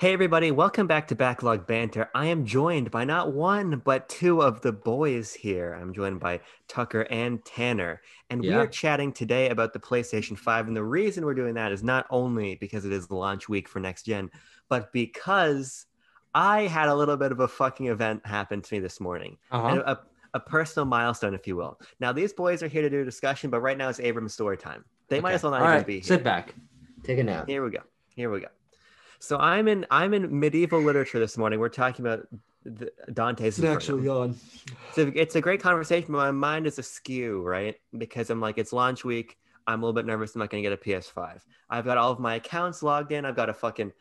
Hey, everybody, welcome back to Backlog Banter. I am joined by not one, but two of the boys here. I'm joined by Tucker and Tanner. And yeah. we are chatting today about the PlayStation 5. And the reason we're doing that is not only because it is launch week for next gen, but because I had a little bit of a fucking event happen to me this morning. Uh-huh. A, a personal milestone, if you will. Now, these boys are here to do a discussion, but right now it's Abram's story time. They okay. might as well not All even right. be here. Sit back. Take a nap. Here we go. Here we go. So I'm in I'm in medieval literature this morning. We're talking about the, Dante's. actually gone. So it's a great conversation, but my mind is askew, right? Because I'm like, it's launch week. I'm a little bit nervous. I'm not going to get a PS5. I've got all of my accounts logged in. I've got a fucking,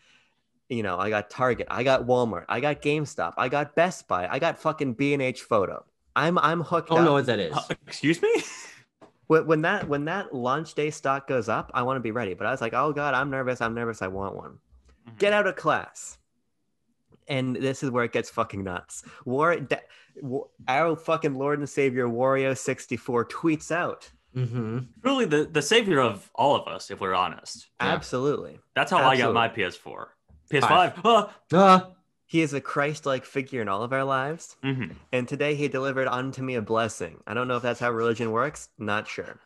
you know, I got Target. I got Walmart. I got GameStop. I got Best Buy. I got fucking B and H Photo. I'm I'm hooked. I oh, don't up. know what that is. Uh, excuse me. when that when that launch day stock goes up, I want to be ready. But I was like, oh god, I'm nervous. I'm nervous. I want one mm-hmm. get out of class and this is where it gets fucking nuts. War, da, war, our fucking Lord and Savior Wario sixty four tweets out. Mm-hmm. Really, the the savior of all of us, if we're honest. Yeah. Absolutely. That's how Absolutely. I got my PS4, PS5. Five. Ah. Ah. He is a Christ-like figure in all of our lives, mm-hmm. and today he delivered unto me a blessing. I don't know if that's how religion works. Not sure,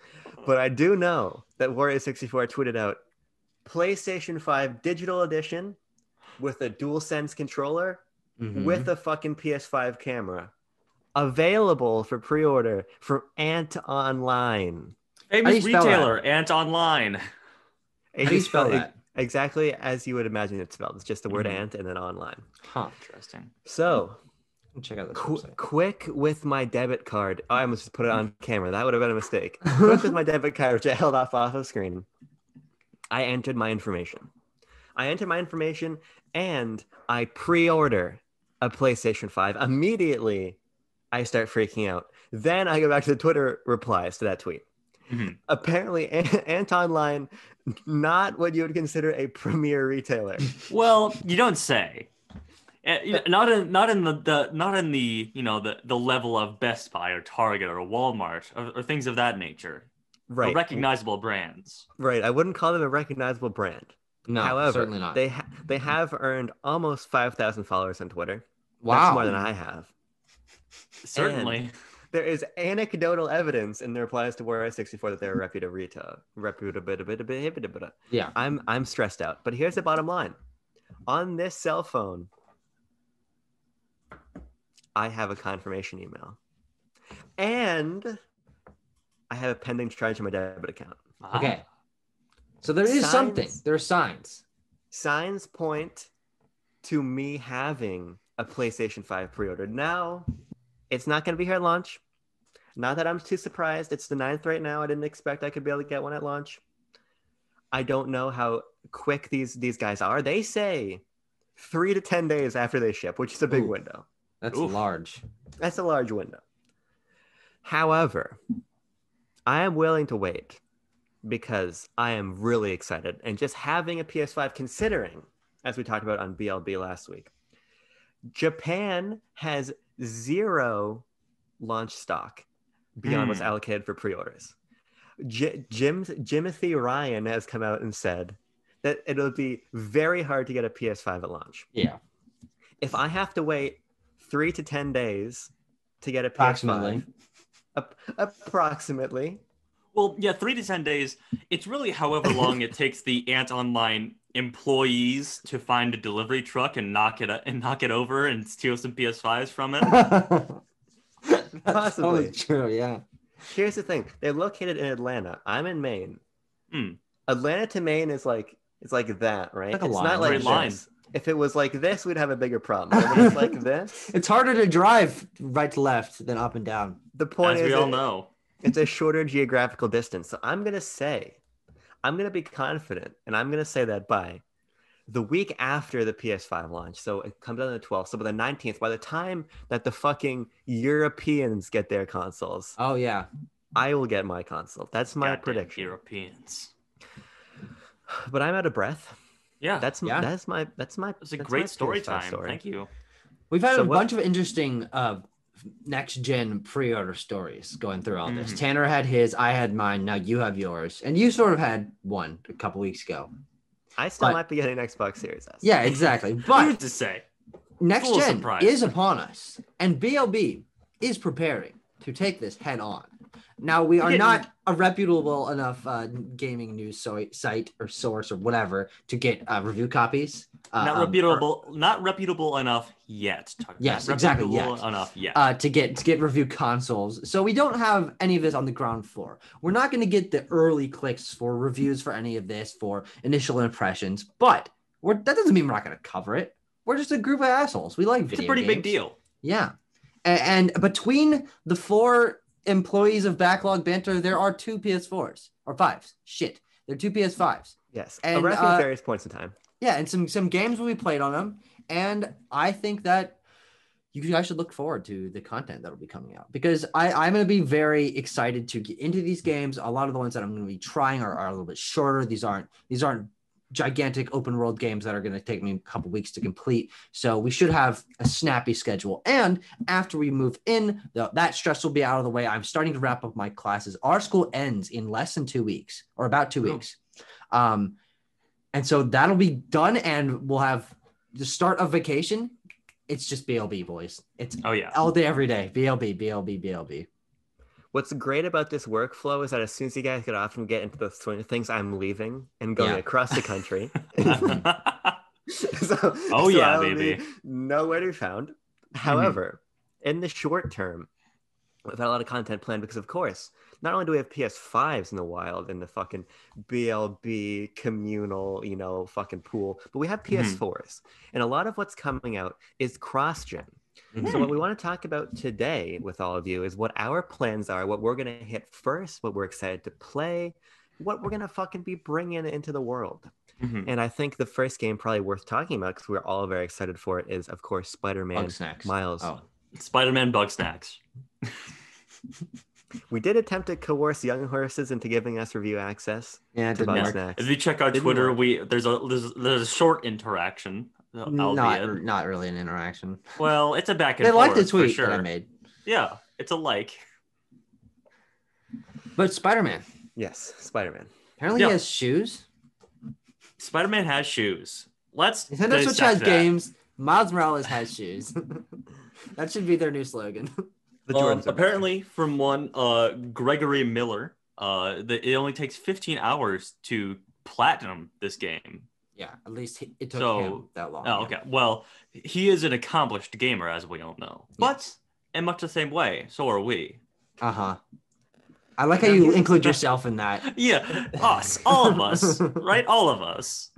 but I do know that Wario sixty four tweeted out PlayStation 5 digital edition with a DualSense controller mm-hmm. with a fucking PS5 camera. Available for pre order from Ant Online. Famous retailer, Ant Online. How do you spell that? Exactly as you would imagine it's spelled. It's just the word mm-hmm. ant and then online. Huh, interesting. So, check out this. Qu- quick with my debit card. I almost just put it on camera. That would have been a mistake. quick with my debit card, which I held off off of screen. I entered my information. I enter my information and I pre order a PlayStation 5. Immediately, I start freaking out. Then I go back to the Twitter replies to that tweet. Mm-hmm. Apparently, a- not what you would consider a premier retailer. Well, you don't say. Eh, not in not in the, the not in the you know the the level of Best Buy or Target or Walmart or, or things of that nature right recognizable brands right i wouldn't call them a recognizable brand no however certainly not. they ha- they have earned almost 5000 followers on twitter wow that's more than i have certainly and there is anecdotal evidence in the replies to Warrior 64 that they're reputable retail reputable yeah i'm i'm stressed out but here's the bottom line on this cell phone i have a confirmation email and I have a pending charge on my debit account. Okay. So there is signs, something. There are signs. Signs point to me having a PlayStation 5 pre-ordered. Now, it's not going to be here at launch. Not that I'm too surprised. It's the ninth right now. I didn't expect I could be able to get one at launch. I don't know how quick these these guys are. They say three to ten days after they ship, which is a big window. That's Oof. large. That's a large window. However, I am willing to wait because I am really excited and just having a PS5 considering as we talked about on BLB last week. Japan has zero launch stock beyond mm. what's hmm. allocated for pre-orders. J- Jim Jimothy Ryan has come out and said that it'll be very hard to get a PS5 at launch. Yeah. If I have to wait three to ten days to get a PS5, approximately. Well, yeah, three to 10 days. It's really however long it takes the Ant Online employees to find a delivery truck and knock it and knock it over and steal some PS5s from it. That's Possibly. true, yeah. Here's the thing. They're located in Atlanta. I'm in Maine. Hmm. Atlanta to Maine is like it's like that, right? Like it's line, not like lines if it was like this, we'd have a bigger problem. it's like this, it's harder to drive right to left than up and down. The point As is, we all it, know, it's a shorter geographical distance. So I'm gonna say, I'm gonna be confident, and I'm gonna say that by the week after the PS5 launch. So it comes out on the 12th. So by the 19th, by the time that the fucking Europeans get their consoles. Oh yeah. I will get my console. That's my Goddamn prediction. Europeans. But I'm out of breath. Yeah, that's yeah. that's my that's my. It's a great story time. Story. Thank you. We've had so a what, bunch of interesting uh, next gen pre order stories going through all mm-hmm. this. Tanner had his, I had mine. Now you have yours, and you sort of had one a couple weeks ago. I still but, might be getting Xbox Series S. Yeah, exactly. But to say, next gen surprise. is upon us, and BLB is preparing to take this head on. Now we are not a reputable enough uh, gaming news so- site or source or whatever to get uh, review copies. Uh, not reputable, um, or, not reputable enough yet. Tucker. Yes, exactly. Yet. enough yet uh, to get to get review consoles. So we don't have any of this on the ground floor. We're not going to get the early clicks for reviews for any of this for initial impressions, but that doesn't mean we're not going to cover it. We're just a group of assholes. We like video. It's a pretty games. big deal. Yeah. and between the four employees of Backlog Banter, there are two PS4s or fives. Shit, there are two PS5s. Yes, and uh, at various points in time. Yeah, and some some games will be played on them, and I think that you guys should look forward to the content that'll be coming out because I, I'm going to be very excited to get into these games. A lot of the ones that I'm going to be trying are, are a little bit shorter. These aren't these aren't gigantic open world games that are going to take me a couple weeks to complete. So we should have a snappy schedule. And after we move in, the, that stress will be out of the way. I'm starting to wrap up my classes. Our school ends in less than two weeks or about two weeks. Um, and so that'll be done and we'll have the start of vacation. It's just BLB boys. It's oh yeah all day every day. BLB, BLB, BLB. What's great about this workflow is that as soon as you guys get off and get into the swing of things, I'm leaving and going yeah. across the country. so, oh so yeah, baby. Nowhere to be found. Mm-hmm. However, mm-hmm. in the short term, we've had a lot of content planned because, of course, not only do we have PS5s in the wild in the fucking BLB communal, you know, fucking pool, but we have PS4s. Mm-hmm. And a lot of what's coming out is cross gen. Mm-hmm. So, what we want to talk about today with all of you is what our plans are, what we're going to hit first, what we're excited to play, what we're going to fucking be bringing into the world. Mm-hmm. And I think the first game probably worth talking about because we're all very excited for it is, of course, Spider Man Miles. Oh. Spider Man Bug Snacks. we did attempt to coerce young horses into giving us review access. Yeah, to bug snacks. If you check our didn't Twitter, work. we there's a there's, there's a short interaction not not really an interaction. Well, it's a back and they forth. They liked the tweet sure. that I made. Yeah, it's a like. But Spider Man. Yes, Spider Man. Apparently yeah. he has shoes. Spider Man has shoes. Let's Nintendo Switch has games. Miles Morales has shoes. that should be their new slogan. The um, apparently, from one uh, Gregory Miller, uh, the, it only takes 15 hours to platinum this game. Yeah, at least he, it took so, him that long. Oh, okay. Yeah. Well, he is an accomplished gamer, as we all know. But in much the same way, so are we. Uh huh. I like how you include yourself in that. Yeah, us, all of us, right? All of us.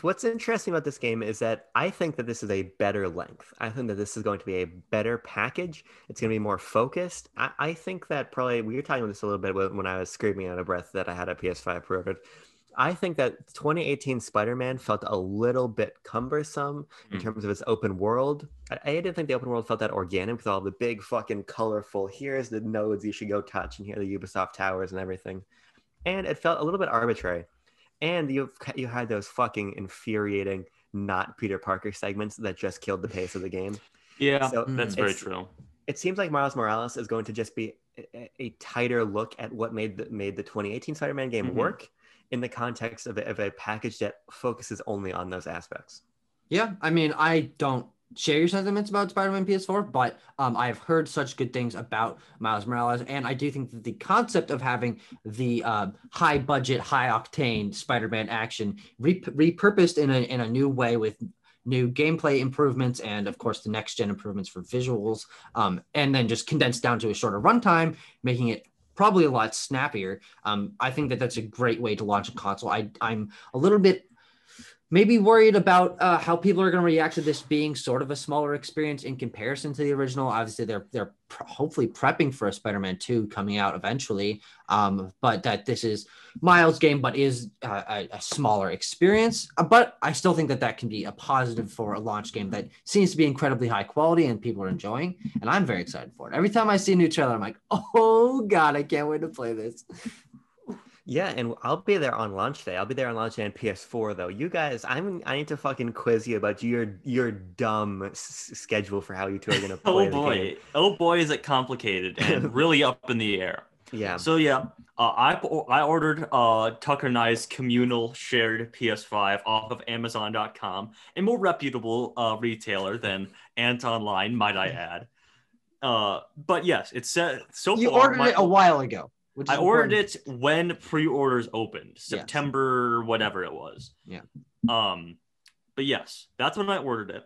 What's interesting about this game is that I think that this is a better length. I think that this is going to be a better package. It's going to be more focused. I, I think that probably we were talking about this a little bit when I was screaming out of breath that I had a PS5 pre-ordered. I think that 2018 Spider-Man felt a little bit cumbersome mm. in hmm. terms of its open world. I, I, didn't think the open world felt that organic with all the big fucking colorful here's the nodes you should go touch and here are the Ubisoft towers and everything. And it felt a little bit arbitrary. And you you had those fucking infuriating not Peter Parker segments that just killed the pace of the game. Yeah, so that's very true. It seems like Miles Morales is going to just be a, a tighter look at what made the, made the 2018 Spider-Man game mm-hmm. work in the context of a, of a package that focuses only on those aspects. Yeah, I mean, I don't share your sentiments about Spider-Man PS4, but um, I've heard such good things about Miles Morales, and I do think that the concept of having the uh, um, high-budget, high-octane Spider-Man action rep- repurposed in a in a new way with new gameplay improvements and of course the next gen improvements for visuals um, and then just condensed down to a shorter runtime making it probably a lot snappier. Um, I think that that's a great way to launch a console. I, I'm a little bit maybe worried about uh, how people are going to react to this being sort of a smaller experience in comparison to the original. Obviously, they're they're pr- hopefully prepping for a Spider-Man Two coming out eventually, um, but that this is Miles' game, but is uh, a, a, smaller experience. Uh, but I still think that that can be a positive for a launch game that seems to be incredibly high quality and people are enjoying, and I'm very excited for it. Every time I see a new trailer, I'm like, oh god, I can't wait to play this. Yeah, and I'll be there on launch day. I'll be there on launch day on PS4 though. You guys, I'm I need to fucking quiz you about your your dumb s- schedule for how you two are gonna oh, play. oh boy, oh boy, is it complicated and really up in the air. Yeah. So yeah, uh, I I ordered uh, Tucker and communal shared PS5 off of Amazon.com, a more reputable uh, retailer than Ant Online, might I add. Uh, but yes, it's set so you far, ordered my, it a while ago. Which I ordered it when pre-orders opened, September whatever it was. Yeah. Um, but yes, that's when I ordered it.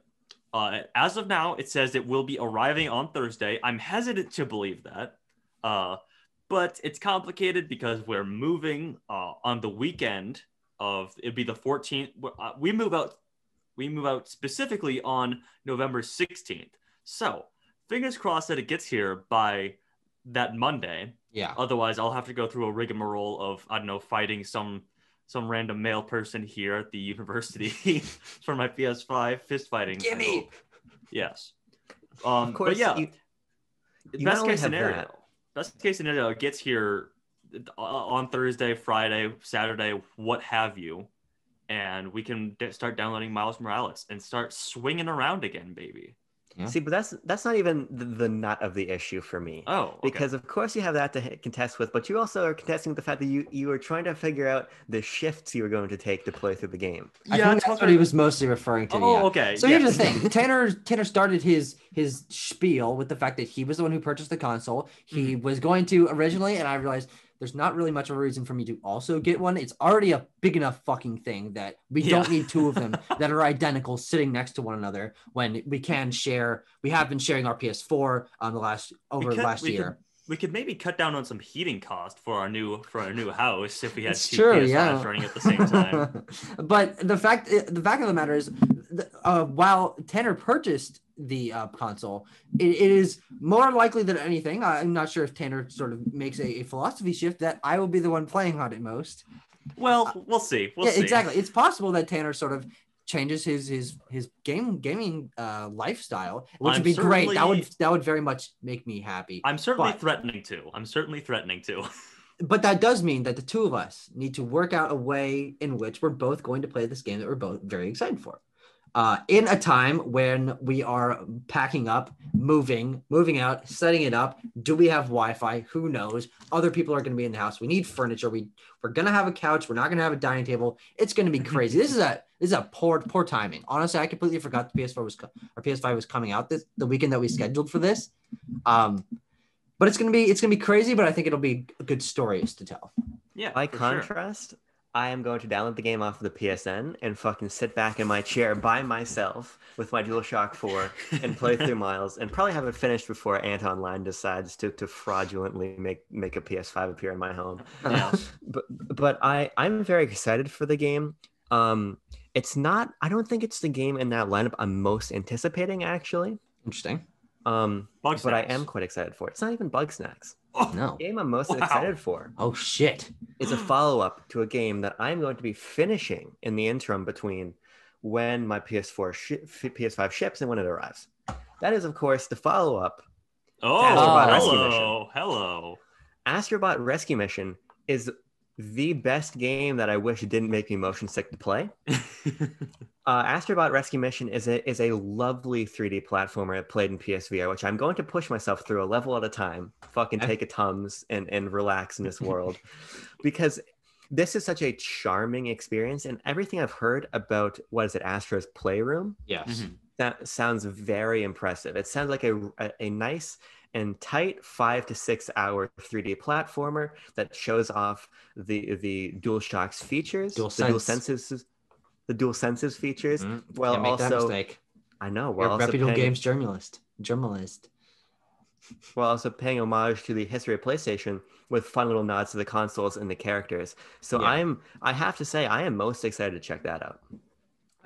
Uh, as of now, it says it will be arriving on Thursday. I'm hesitant to believe that, uh, but it's complicated because we're moving uh, on the weekend of it'd be the 14th. Uh, we move out. We move out specifically on November 16th. So fingers crossed that it gets here by that Monday yeah. Otherwise, I'll have to go through a rigmarole of I don't know fighting some some random male person here at the university for my PS5 fist fighting. Gimme. Yes. Um, of course, but yeah. You, you best case scenario. That. Best case scenario gets here uh, on Thursday, Friday, Saturday, what have you, and we can start downloading Miles Morales and start swinging around again, baby. Yeah. See, but that's that's not even the, the, nut of the issue for me. Oh, okay. because of course you have that to contest with, but you also are contesting the fact that you you are trying to figure out the shifts you are going to take to play through the game. Yeah, I think that's what he was mostly referring to. Oh, yeah. okay. So here's the thing: Tanner Tanner started his his spiel with the fact that he was the one who purchased the console. He mm-hmm. was going to originally, and I realized there's not really much of a reason for me to also get one. It's already a big enough fucking thing that we yeah. don't need two of them that are identical sitting next to one another when we can share. We have been sharing our PS4 on um, the last over could, last year. Could, we could maybe cut down on some heating cost for our new for our new house if we had it's two true, PS5s yeah. running at the same time. but the fact the fact of the matter is uh, while Tanner purchased the uh, console, it, it is more likely than anything. I'm not sure if Tanner sort of makes a, a, philosophy shift that I will be the one playing on it most. Well, uh, we'll see. We'll yeah, see. exactly. It's possible that Tanner sort of changes his his his game gaming uh, lifestyle, which I'm would be great. That would that would very much make me happy. I'm certainly but, threatening to. I'm certainly threatening to. but that does mean that the two of us need to work out a way in which we're both going to play this game that we're both very excited for uh, in a time when we are packing up, moving, moving out, setting it up. Do we have Wi-Fi? Who knows? Other people are going to be in the house. We need furniture. We we're going to have a couch. We're not going to have a dining table. It's going to be mm-hmm. crazy. this is a this is a poor poor timing. Honestly, I completely forgot the PS4 was our PS5 was coming out this the weekend that we scheduled for this. Um, but it's gonna be it's gonna be crazy. But I think it'll be good stories to tell. Yeah. By contrast, I am going to download the game off of the PSN and fucking sit back in my chair by myself with my DualShock 4 and play through Miles and probably have it finished before Ant Online decides to, to fraudulently make, make a PS5 appear in my home. Yeah. but but I, I'm very excited for the game. Um, it's not, I don't think it's the game in that lineup I'm most anticipating, actually. Interesting. Um, but I am quite excited for it. It's not even Bug Snacks. Oh, no. Game I'm most wow. excited for. Oh shit. It's a follow-up to a game that I'm going to be finishing in the interim between when my PS4 sh- PS5 ships and when it arrives. That is of course the follow-up. Oh, hello. Hello. Astrobot Rescue Mission is the best game that I wish didn't make me motion sick to play. uh, Astrobot Rescue Mission is a, is a lovely 3D platformer I played in PSVR, which I'm going to push myself through a level at a time, fucking take a Tums and, and relax in this world. because this is such a charming experience, and everything I've heard about what is it, Astro's Playroom? Yes. Mm-hmm. That sounds very impressive. It sounds like a, a, a nice and tight five to six hour 3D platformer that shows off the the DualShock's features, dual the dual senses, the dual senses features. mm hmm Well, also, I know. We're reputable paying, games journalist, journalist. While also paying homage to the history of PlayStation with fun little nods to the consoles and the characters. So yeah. I'm, I have to say, I am most excited to check that out.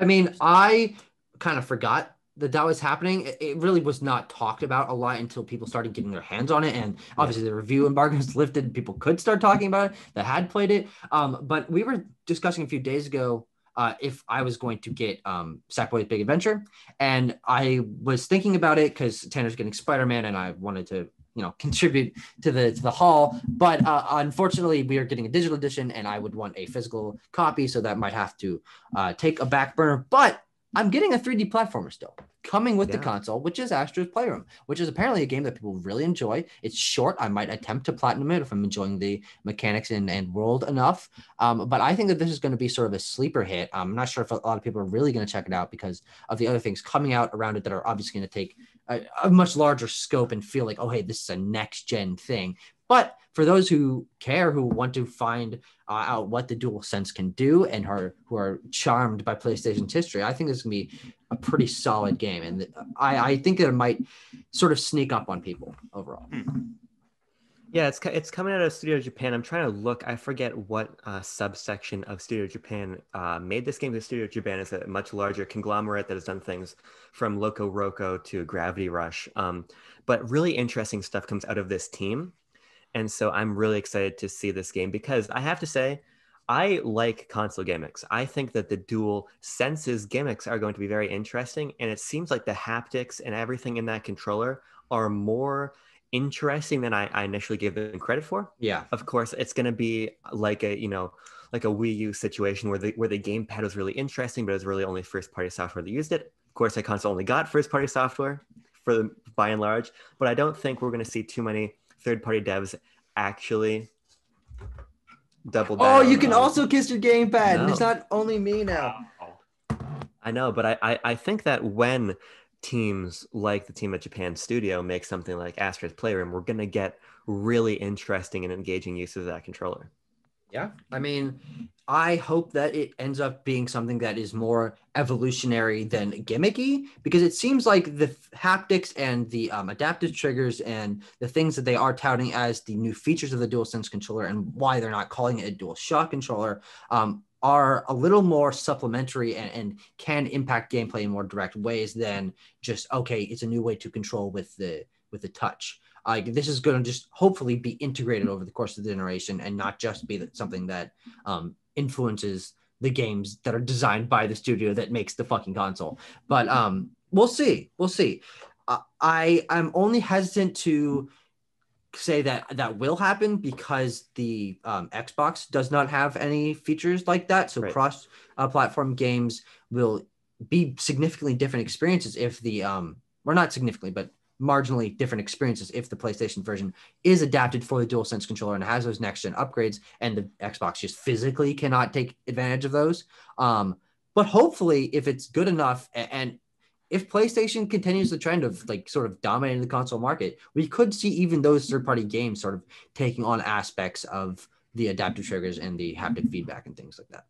I mean, I kind of forgot that that was happening, it really was not talked about a lot until people started getting their hands on it. And obviously, yeah. the review embargo was lifted. People could start talking about it that had played it. Um, but we were discussing a few days ago uh, if I was going to get um, Sackboy's Big Adventure, and I was thinking about it because Tanner's getting Spider Man, and I wanted to you know contribute to the to the haul but uh, unfortunately we are getting a digital edition and i would want a physical copy so that might have to uh, take a back burner but I'm getting a 3D platformer still coming with yeah. the console, which is Astro's Playroom, which is apparently a game that people really enjoy. It's short. I might attempt to platinum it if I'm enjoying the mechanics and, and world enough. Um, but I think that this is going to be sort of a sleeper hit. I'm not sure if a lot of people are really going to check it out because of the other things coming out around it that are obviously going to take a, a much larger scope and feel like, oh, hey, this is a next gen thing. But for those who care, who want to find uh, out what the Dual Sense can do, and are, who are charmed by PlayStation's history, I think this to be a pretty solid game, and I, I think that it might sort of sneak up on people overall. Hmm. Yeah, it's it's coming out of Studio Japan. I'm trying to look. I forget what uh, subsection of Studio Japan uh, made this game. The Studio Japan is a much larger conglomerate that has done things from Loco Roco to Gravity Rush. Um, but really interesting stuff comes out of this team. And so I'm really excited to see this game because I have to say, I like console gimmicks. I think that the dual senses gimmicks are going to be very interesting. And it seems like the haptics and everything in that controller are more interesting than I, I initially gave them credit for. Yeah. Of course, it's going to be like a, you know, like a Wii U situation where the where the gamepad was really interesting, but it was really only first party software that used it. Of course, I console only got first party software for the, by and large, but I don't think we're going to see too many third party devs actually double Oh, you can also kiss your gamepad. No. It's not only me now. I know, but I, I, I think that when teams like the team at Japan Studio make something like Astra's Playroom, we're gonna get really interesting and engaging use of that controller. Yeah. I mean, I hope that it ends up being something that is more evolutionary than gimmicky because it seems like the haptics and the um, adaptive triggers and the things that they are touting as the new features of the DualSense controller and why they're not calling it a dual shot controller um, are a little more supplementary and, and, can impact gameplay in more direct ways than just okay it's a new way to control with the with the touch like this is going to just hopefully be integrated over the course of the generation and not just be something that um, influences the games that are designed by the studio that makes the fucking console. But um, we'll see. We'll see. Uh, I I'm only hesitant to say that that will happen because the um, Xbox does not have any features like that. So right. cross uh, platform games will be significantly different experiences if the um, or not significantly, but marginally different experiences if the PlayStation version is adapted for the DualSense controller and has those next gen upgrades, and the Xbox just physically cannot take advantage of those. Um, but hopefully, if it's good enough and if PlayStation continues the trend of like sort of dominating the console market, we could see even those third party games sort of taking on aspects of the adaptive triggers and the haptic feedback and things like that.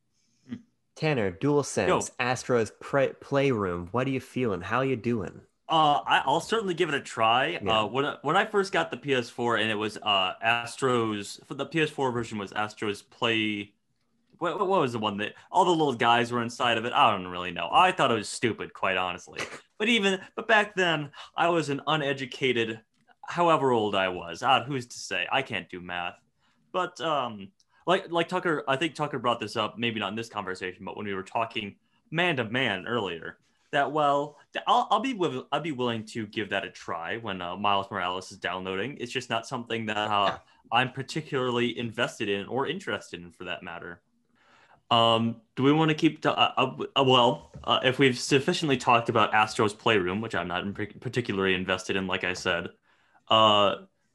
Tanner, DualSense, Yo. Astro's playroom. What are you feeling? How are you doing? Uh, I, will certainly give it a try. Yeah. Uh, when I, when I first got the PS4 and it was uh, Astros for the PS4 version was Astros Play. What, what was the one that all the little guys were inside of it? I don't really know. I thought it was stupid, quite honestly. But even but back then, I was an uneducated, however old I was. Ah, who's to say? I can't do math. But um, like like Tucker, I think Tucker brought this up. Maybe not in this conversation, but when we were talking man to man earlier that well. I'll, I'll be with, I'll be willing to give that a try when uh, Miles Morales is downloading. It's just not something that uh, I'm particularly invested in or interested in, for that matter. Um, do we want to keep? To, uh, uh, uh, well, uh, if we've sufficiently talked about Astro's Playroom, which I'm not in particularly invested in, like I said,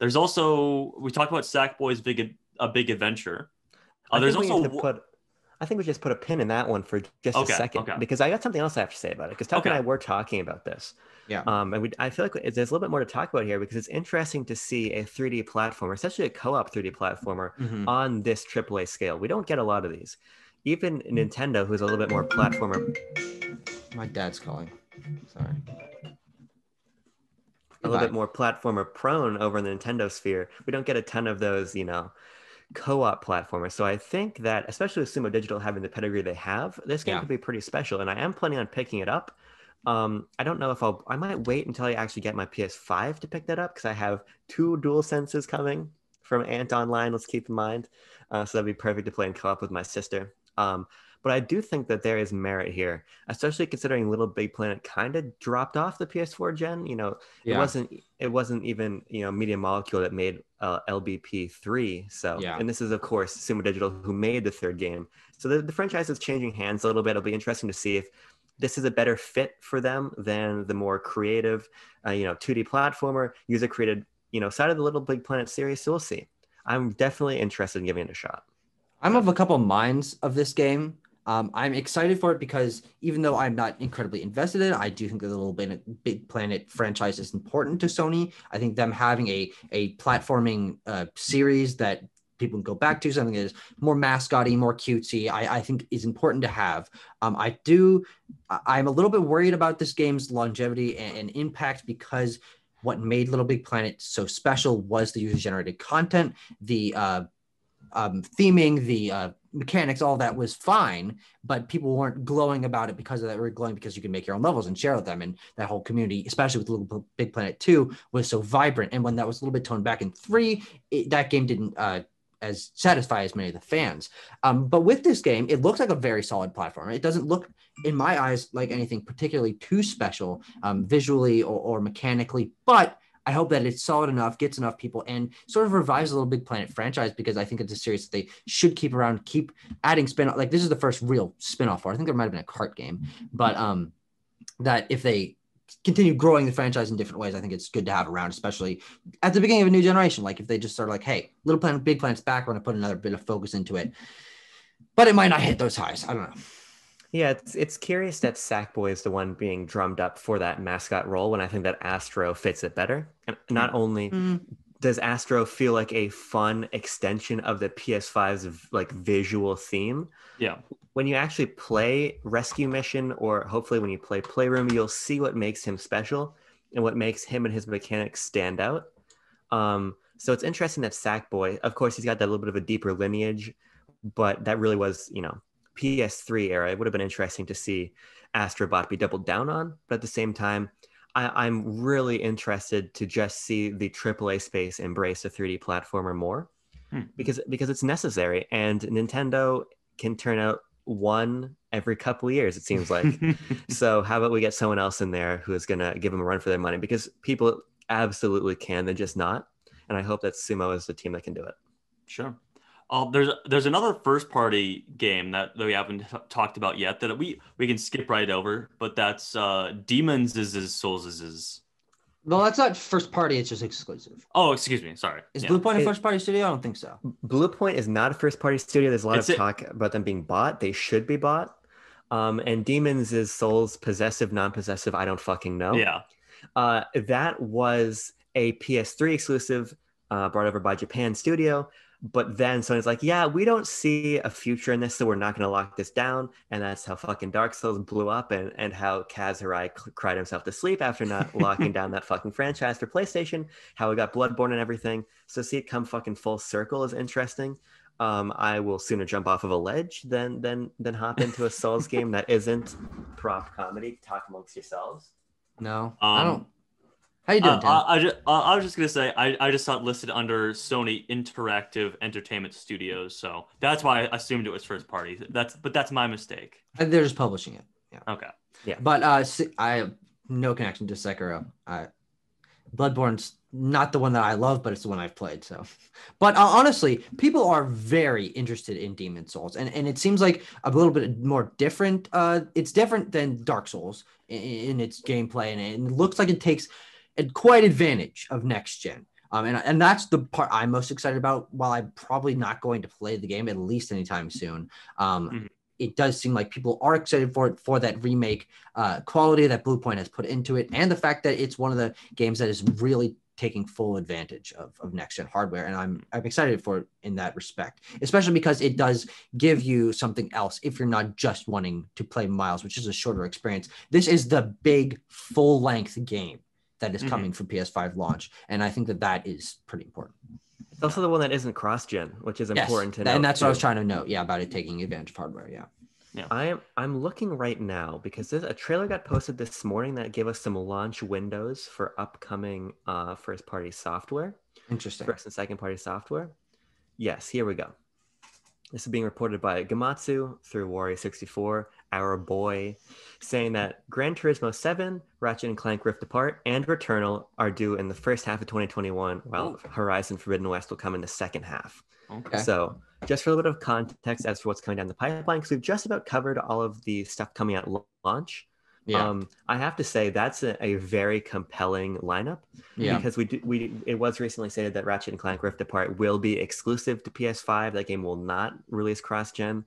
there's also we talked about Sackboy's Big a Big Adventure. there's also put I think we just put a pin in that one for just okay, a second okay. because I got something else I have to say about it. Because Tuck okay. and I were talking about this. Yeah. Um, and we, I feel like there's a little bit more to talk about here because it's interesting to see a 3D platformer, especially a co-op 3D platformer, mm-hmm. on this AAA scale. We don't get a lot of these. Even mm-hmm. Nintendo, who's a little bit more platformer. My dad's calling. Sorry. A little bit more platformer prone over in the Nintendo sphere. We don't get a ton of those, you know, co-op platformer. So I think that, especially with Sumo Digital having the pedigree they have, this game yeah. could be pretty special. And I am planning on picking it up. Um, I don't know if I'll. I might wait until I actually get my PS5 to pick that up because I have two Dual Senses coming from Ant Online. Let's keep in mind, uh, so that'd be perfect to play in co-op with my sister. Um, but I do think that there is merit here, especially considering Little Big Planet kind of dropped off the PS4 gen. You know, yeah. it wasn't it wasn't even you know Media Molecule that made uh, LBP three. So yeah. and this is of course Sumo Digital who made the third game. So the, the franchise is changing hands a little bit. It'll be interesting to see if this is a better fit for them than the more creative, uh, you know, 2D platformer user created you know side of the Little Big Planet series. So we'll see. I'm definitely interested in giving it a shot. I'm of a couple minds of this game. Um, I'm excited for it because even though I'm not incredibly invested in it, I do think that the Little Big Planet franchise is important to Sony. I think them having a a platforming uh, series that people can go back to, something that is more mascoty, more cutesy, I, I think is important to have. Um, I do, I'm a little bit worried about this game's longevity and, and impact because what made Little Big Planet so special was the user generated content, the uh, um, theming, the uh, mechanics, all that was fine, but people weren't glowing about it because of that. We're glowing because you can make your own levels and share with them. And that whole community, especially with Little Big Planet 2, was so vibrant. And when that was a little bit toned back in 3, it, that game didn't uh, as satisfy as many of the fans. Um, but with this game, it looks like a very solid platform. It doesn't look, in my eyes, like anything particularly too special um, visually or, or mechanically, but I hope that it's solid enough, gets enough people, and sort of revives a Little Big Planet franchise because I think it's a series that they should keep around, keep adding spin. Like this is the first real spin-off I think there might have been a cart game, but um, that if they continue growing the franchise in different ways, I think it's good to have around, especially at the beginning of a new generation. Like if they just sort of like, hey, Little Planet, Big Planet's back, we're gonna put another bit of focus into it. But it might not hit those highs. I don't know. Yeah, it's it's curious that Sackboy is the one being drummed up for that mascot role when I think that Astro fits it better. And hmm. not only mm-hmm. does Astro feel like a fun extension of the PS5's like visual theme, yeah. When you actually play Rescue Mission or hopefully when you play Playroom, you'll see what makes him special and what makes him and his mechanics stand out. Um, so it's interesting that Sackboy, of course, he's got that little bit of a deeper lineage, but that really was, you know, PS3 era, it would have been interesting to see Astrobot be doubled down on. But at the same time, I, am really interested to just see the AAA space embrace a 3D platformer more hmm. because because it's necessary. And Nintendo can turn out one every couple years, it seems like. so how about we get someone else in there who is gonna give them a run for their money? Because people absolutely can, they're just not. And I hope that Sumo is the team that can do it. Sure. Uh, there's there's another first party game that, that we haven't t- talked about yet that we we can skip right over, but that's uh, Demons is Souls is is. Well, that's not first party. It's just exclusive. Oh, excuse me. Sorry. Is yeah. Blue Point a first party studio? I don't think so. Blue Point is not a first party studio. There's a lot it's of it. talk about them being bought. They should be bought. Um, and Demons is Souls possessive, non possessive. I don't fucking know. Yeah. Uh, that was a PS3 exclusive uh, brought over by Japan Studio but then Sony's like, yeah, we don't see a future in this, so we're not going to lock this down. And that's how fucking Dark Souls blew up and, and how Kaz Hirai c- cried himself to sleep after not locking down that fucking franchise for PlayStation, how we got Bloodborne and everything. So see it come fucking full circle is interesting. Um, I will sooner jump off of a ledge than than than hop into a Souls game that isn't prop comedy. Talk amongst yourselves. No, um, I don't. How you doing, uh, I, I, just, uh, I, was just gonna say I, I just saw it listed under Sony Interactive Entertainment Studios, so that's why I assumed it was first party. That's but that's my mistake. And uh, they're just publishing it. Yeah. Okay. Yeah, but uh, I have no connection to Sekiro. I, Bloodborne's not the one that I love, but it's the one I've played. So, but uh, honestly, people are very interested in Demon Souls, and and it seems like a little bit more different. Uh, it's different than Dark Souls in, in its gameplay, and it looks like it takes quite advantage of next gen. Um, and, and that's the part I'm most excited about. While I'm probably not going to play the game at least anytime soon, um, mm-hmm. it does seem like people are excited for it for that remake uh, quality that Blue Point has put into it, and the fact that it's one of the games that is really taking full advantage of, of next gen hardware. And I'm I'm excited for it in that respect, especially because it does give you something else if you're not just wanting to play Miles, which is a shorter experience. This is the big full length game that is mm-hmm. coming mm-hmm. for PS5 launch, and I think that that is pretty important. It's also the one that isn't cross-gen, which is yes, important to know. And that's too. what I was trying to note. Yeah, about it taking advantage of hardware. Yeah. Yeah. I'm I'm looking right now because a trailer got posted this morning that gave us some launch windows for upcoming uh, first party software. Interesting. First and second party software. Yes, here we go. This is being reported by Gamatsu through Warrior64 our boy, saying that Gran Turismo 7, Ratchet and Clank Rift Apart, and Returnal are due in the first half of 2021, while Horizon Forbidden West will come in the second half. Okay. So, just for a little bit of context as to what's coming down the pipeline, because we've just about covered all of the stuff coming out launch. Yeah. Um, I have to say that's a, a very compelling lineup yeah. because we do, we it was recently stated that Ratchet and Clank Rift Apart will be exclusive to PS5. That game will not release cross gen.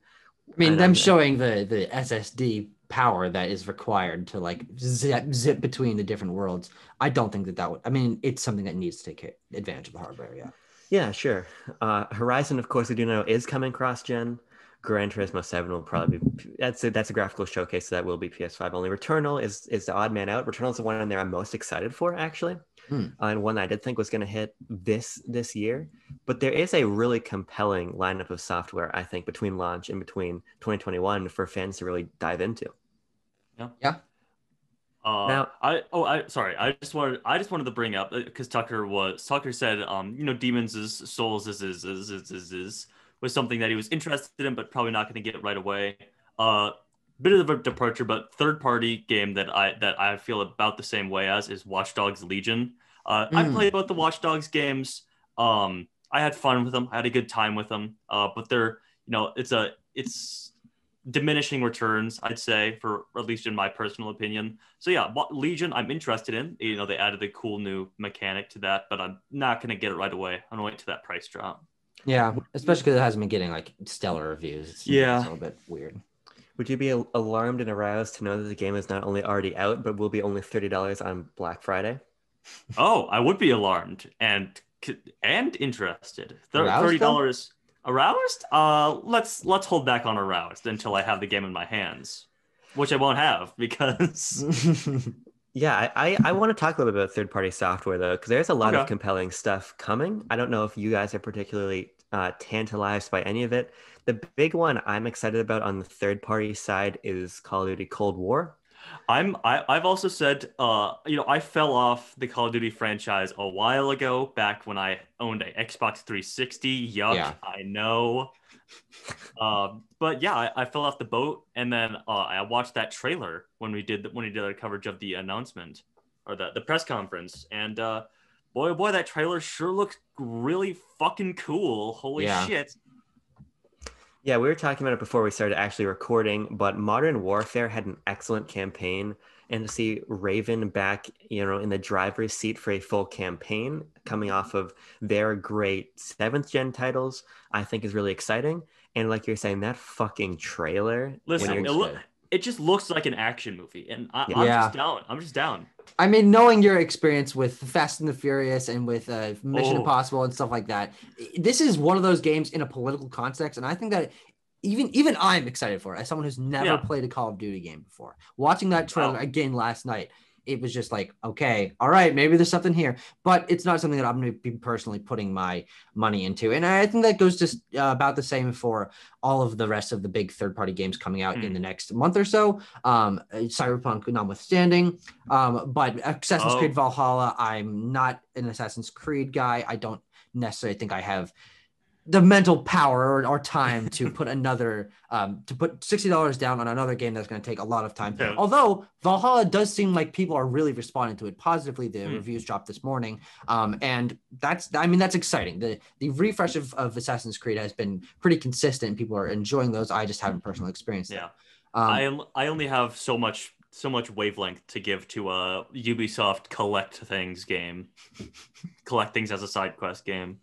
I mean, them showing the the SSD power that is required to like zip, zip between the different worlds. I don't think that that would. I mean, it's something that needs to take advantage of the hardware. Yeah. Yeah, sure. Uh, Horizon, of course, we do know is coming cross gen. Gran Turismo Seven will probably be that's a, that's a graphical showcase, so that will be PS5 only. Returnal is is the odd man out. Returnal is the one in there I'm most excited for actually, hmm. uh, and one I did think was going to hit this this year. But there is a really compelling lineup of software I think between launch and between 2021 for fans to really dive into. Yeah. Yeah. Uh, now, I oh I sorry I just wanted I just wanted to bring up because uh, Tucker was Tucker said um you know demons is souls is is is is is, is was something that he was interested in, but probably not going to get right away. Uh, bit of a departure, but third party game that I that I feel about the same way as is Watch Dogs Legion. Uh, mm. I hmm. played both the Watch Dogs games. Um, I had fun with them. I had a good time with them. Uh, but they're you know it's a it's diminishing returns I'd say for at least in my personal opinion. So yeah, Legion I'm interested in. You know they added a cool new mechanic to that, but I'm not gonna get it right away. I'm gonna wait to that price drop. Yeah, especially because it hasn't been getting like stellar reviews. It's, yeah, it's a little bit weird. Would you be alarmed and aroused to know that the game is not only already out, but will be only thirty dollars on Black Friday? oh, I would be alarmed and and interested. Thirty dollars aroused? Uh, let's let's hold back on aroused until I have the game in my hands, which I won't have because Yeah, I, I want to talk a little bit about third party software though, because there's a lot okay. of compelling stuff coming. I don't know if you guys are particularly uh, tantalized by any of it. The big one I'm excited about on the third party side is Call of Duty Cold War. I'm I, I've also said uh you know I fell off the Call of Duty franchise a while ago back when I owned a Xbox 360. Yuck, yeah. I know. Um, but yeah, I, I, fell off the boat, and then uh, I watched that trailer when we did the, when we did our coverage of the announcement or the the press conference, and uh, boy, oh boy, that trailer sure looked really fucking cool. Holy yeah. shit! Yeah, we were talking about it before we started actually recording, but Modern Warfare had an excellent campaign and to see Raven back, you know, in the driver's seat for a full campaign coming off of their great seventh gen titles, I think is really exciting. And like you're saying, that fucking trailer. Listen, it, lo- it, just looks like an action movie, and I- am yeah. just down. I'm just down. I mean, knowing your experience with Fast and the Furious and with uh, Mission oh. Impossible and stuff like that, this is one of those games in a political context, and I think that even even I'm excited for it as someone who's never yeah. played a Call of Duty game before. Watching that trailer again last night, it was just like, okay, all right, maybe there's something here, but it's not something that I'm going to be personally putting my money into. And I think that goes just uh, about the same for all of the rest of the big third party games coming out mm. in hmm. the next month or so. Um, uh, Cyberpunk notwithstanding, um, but Assassin's oh. Creed Valhalla, I'm not an Assassin's Creed guy. I don't necessarily think I have the mental power or, or time to put another um, to put sixty dollars down on another game that's going to take a lot of time. Yeah. Although Valhalla does seem like people are really responding to it positively. The mm. reviews dropped this morning, um, and that's I mean that's exciting. The the refresh of, of Assassin's Creed has been pretty consistent. People are enjoying those. I just haven't personally experienced. Yeah, um, I am. I only have so much so much wavelength to give to a Ubisoft collect things game, collect things as a side quest game.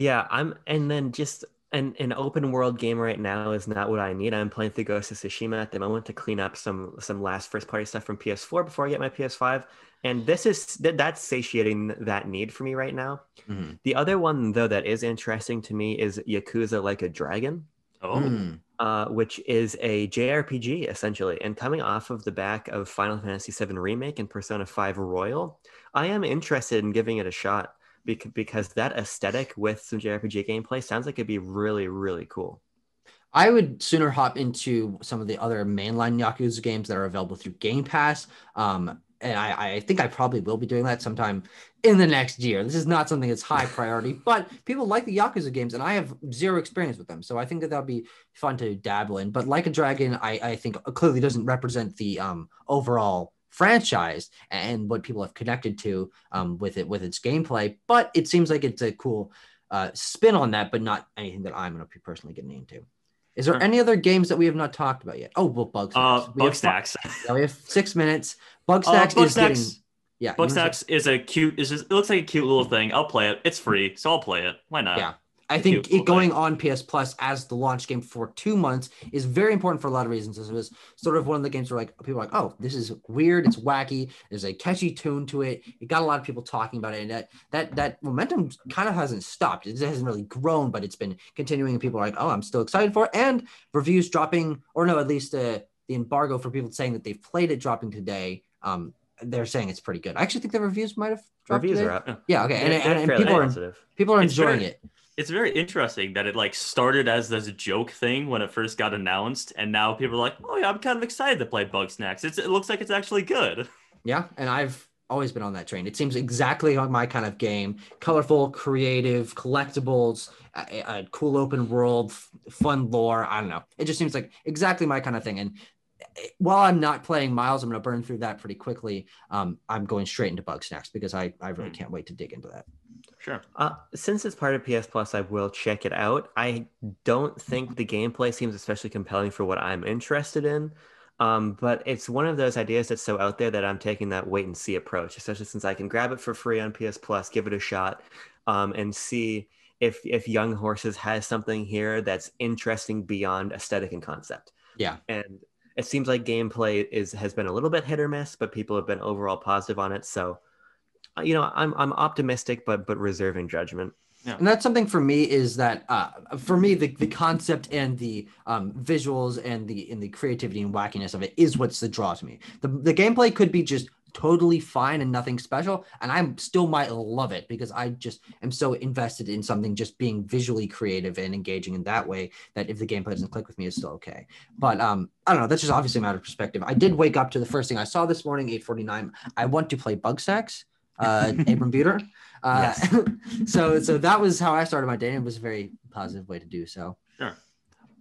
Yeah, I'm, and then just an, an open world game right now is not what I need. I'm playing through Ghost of Tsushima at the moment to clean up some some last first party stuff from PS4 before I get my PS5, and this is that's satiating that need for me right now. Mm-hmm. The other one though that is interesting to me is Yakuza Like a Dragon. Oh. Mm. Uh, which is a JRPG essentially, and coming off of the back of Final Fantasy VII Remake and Persona 5 Royal, I am interested in giving it a shot because that aesthetic with some JRPG gameplay sounds like it'd be really, really cool. I would sooner hop into some of the other mainline Yakuza games that are available through Game Pass. Um, and I, I, think I probably will be doing that sometime in the next year. This is not something that's high priority, but people like the Yakuza games, and I have zero experience with them, so I think that that'll be fun to dabble in. But Like a Dragon, I, I think clearly doesn't represent the um, overall franchise and what people have connected to um, with it with its gameplay. But it seems like it's a cool uh, spin on that, but not anything that I'm going to be personally getting into. Is there any other games that we have not talked about yet? Oh, well, Bug Uh, we Bug Snacks. yeah, we have six minutes. Bug uh, Snacks is getting. Yeah, Bug Snacks is a cute. Is it looks like a cute little thing. I'll play it. It's free, so I'll play it. Why not? Yeah, I think Beautiful, it going on PS Plus as the launch game for two months is very important for a lot of reasons. This was sort of one of the games where like people are like, oh, this is weird, it's wacky. There's a catchy tune to it. It got a lot of people talking about it, and that that that momentum kind of hasn't stopped. It hasn't really grown, but it's been continuing. And people are like, oh, I'm still excited for it. And reviews dropping, or no, at least uh, the embargo for people saying that they've played it dropping today. Um, they're saying it's pretty good. I actually think the reviews might have reviews today. are up. Yeah, okay, and, and, and people, are, people are people are enjoying it it's very interesting that it like started as this joke thing when it first got announced, and now people are like, "Oh yeah, I'm kind of excited to play Bug Snacks. It's, it looks like it's actually good." Yeah, and I've always been on that train. It seems exactly like my kind of game: colorful, creative, collectibles, a, a cool open world, fun lore. I don't know. It just seems like exactly my kind of thing. And eh, while I'm not playing Miles, I'm going to burn through that pretty quickly. Um, I'm going straight into Bug Snacks because I I really hmm. can't wait to dig into that sure. Uh, since it's part of PS Plus, I will check it out. I don't think the gameplay seems especially compelling for what I'm interested in. Um, but it's one of those ideas that's so out there that I'm taking that wait and see approach, especially since I can grab it for free on PS Plus, give it a shot, um, and see if if Young Horses has something here that's interesting beyond aesthetic and concept. Yeah. And it seems like gameplay is has been a little bit hit or miss, but people have been overall positive on it. So you know, I'm I'm optimistic, but but reserving judgment. Yeah. And that's something for me is that uh, for me the, the concept and the um, visuals and the and the creativity and wackiness of it is what's the draw to me. The the gameplay could be just totally fine and nothing special, and I still might love it because I just am so invested in something just being visually creative and engaging in that way that if the gameplay doesn't click with me, it's still okay. But um, I don't know. That's just obviously a matter of perspective. I did wake up to the first thing I saw this morning, eight forty nine. I want to play Bug Sacks uh, Abram Buter. Uh, yes. so so that was how I started my day, and It was a very positive way to do so. Sure.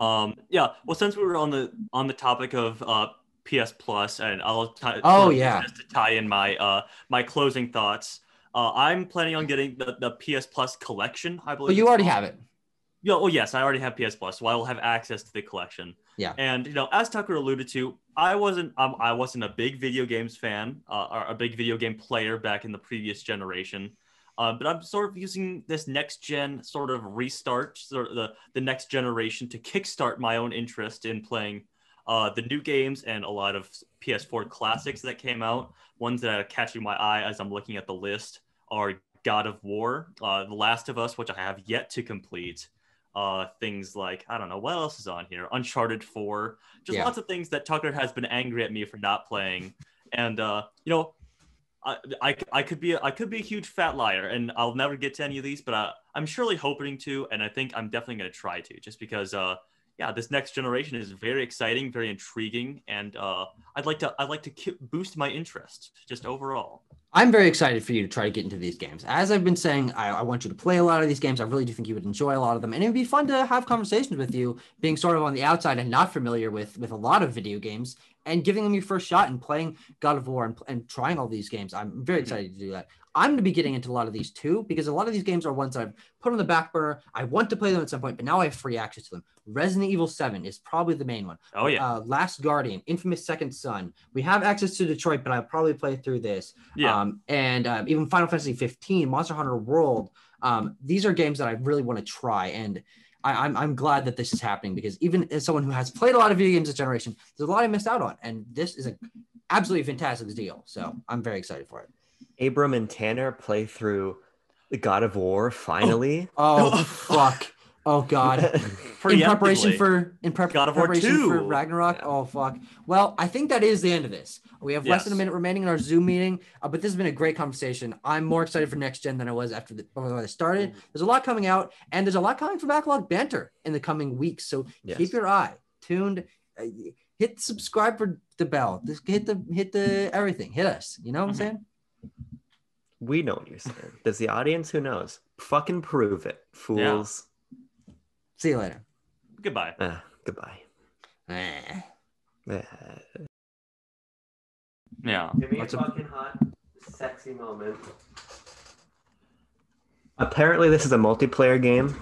Um, yeah. Well, since we were on the on the topic of uh, PS Plus, and I'll t- oh yeah, just to tie in my uh, my closing thoughts. Uh, I'm planning on getting the, the PS Plus collection. I believe. But you already have it. Yeah, oh yes, I already have PS Plus, so I will have access to the collection. Yeah, and you know, as Tucker alluded to, I wasn't um, I wasn't a big video games fan uh, or a big video game player back in the previous generation, uh, but I'm sort of using this next gen sort of restart, sort of the the next generation to kickstart my own interest in playing uh, the new games and a lot of PS4 classics that came out. Ones that are catching my eye as I'm looking at the list are God of War, uh, The Last of Us, which I have yet to complete uh, things like I don't know what else is on here, Uncharted Four, just yeah. lots of things that Tucker has been angry at me for not playing, and uh, you know, I, I, I could be I could be a huge fat liar, and I'll never get to any of these, but I, I'm surely hoping to, and I think I'm definitely gonna try to, just because uh, yeah, this next generation is very exciting, very intriguing, and uh, I'd like to I'd like to boost my interest just overall. I'm very excited for you to try to get into these games. As I've been saying, I, I, want you to play a lot of these games. I really do think you would enjoy a lot of them, and it would be fun to have conversations with you, being sort of on the outside and not familiar with with a lot of video games, and giving them your first shot and playing God of War and, and trying all these games. I'm very mm-hmm. excited to do that. I'm going to be getting into a lot of these too, because a lot of these games are ones I've put on the back burner. I want to play them at some point, but now I have free access to them. Resident Evil 7 is probably the main one. Oh, yeah. Uh, Last Guardian, Infamous Second Son. We have access to Detroit, but I'll probably play through this. Yeah. Um, and uh, even Final Fantasy 15, Monster Hunter World. Um, these are games that I really want to try. And I, am I'm, I'm glad that this is happening because even as someone who has played a lot of video games this generation, there's a lot I missed out on. And this is an absolutely fantastic deal. So I'm very excited for it. Abram and Tanner play through the God of War finally. Oh, oh, oh fuck. Oh god. in preparation for in prep- preparation 2. for Ragnarok. Yeah. Oh fuck. Well, I think that is the end of this. We have less than a minute remaining in our Zoom meeting, uh, but this has been a great conversation. I'm more excited for next gen than I was after the I started. Mm. There's a lot coming out, and there's a lot coming from Backlog Banter in the coming weeks. So yes. keep your eye tuned. Uh, hit subscribe for the bell. Just hit the hit the everything. Hit us. You know what mm-hmm. I'm saying? We know what you're saying. Does the audience? Who knows? Fucking prove it, fools. See you later. Goodbye. Ah, goodbye. Yeah. Give me What's a a- fucking hot, sexy moment. Apparently, this is a multiplayer game.